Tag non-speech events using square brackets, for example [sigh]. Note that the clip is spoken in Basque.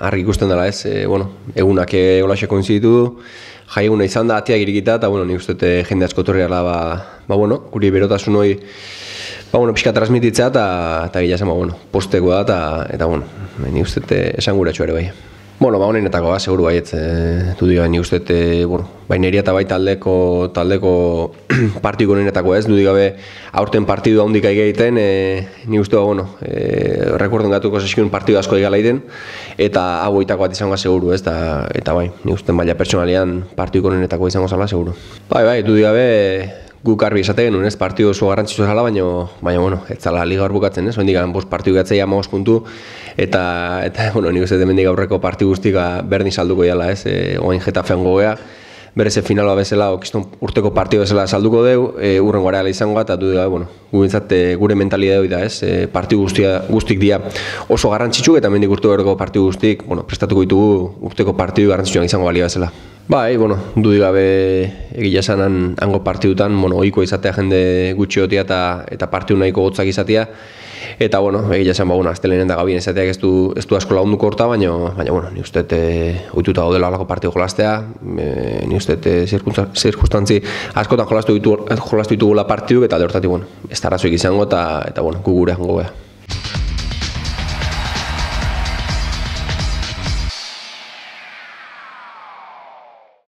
harri ikusten dela ez, e, bueno, egunak egolaxe konzitu, jai eguna izan da, atiak irikita, eta, bueno, nik uste, jende asko torri ala, ba, ba, bueno, guri berotasun hori, ba, bueno, pixka transmititza, eta, eta, gila ba, eta, eta, eta, eta, eta, eta, eta, eta, eta, eta, eta, Bueno, ba honen etako, ba, seguru baiet. etz, eh, ni uste, eh, bueno, baina eta bai taldeko, taldeko [clears throat] partiko honen etako ez, du gabe aurten partidu handik aigea iten, e, eh, ni uste, ba, bueno, e, rekuerden gatuko zeskion partidu asko egala iten, eta hau eitako bat izango seguru ez, da, eta bai, ni uste, baina pertsonalean, partiko honen etako izango zala, seguru. Bai, bai, du gabe, gu garbi esate genuen, ez, partidu oso garrantzitsua zala, baina, baina, bueno, ez zala liga hor bukatzen, ez, hondik gara, partidu gatzei ama puntu, eta, eta, bueno, nik uste demendik aurreko partidu guztik ba, berdin salduko jala, ez, e, oain jeta feon gogea, bere ze finaloa bezala, urteko partidu bezala salduko deu, e, urren gara ala izango, eta du dira, bueno, e, gure mentalidea da, ez, e, partidu guztia, guztik dira oso garrantzitsu, eta mendik urteko partidu guztik, bueno, prestatuko ditugu urteko partidu garrantzitsuak izango balia bezala. Bai, bueno, dudi gabe egia esanan hango partidutan, bueno, oiko izatea jende gutxi eta eta partidu nahiko gotzak izatea. Eta bueno, egia esan azte ba, astelenen da gabien izateak ez du ez du asko lagunduko horta, baina baina bueno, ni uste eh ohituta dela alako partidu jolastea, e, ni uste eh zirkustantzi askotan jolastu ditugula partidu eta de hortatik bueno, ez da izango eta eta bueno, gugura jango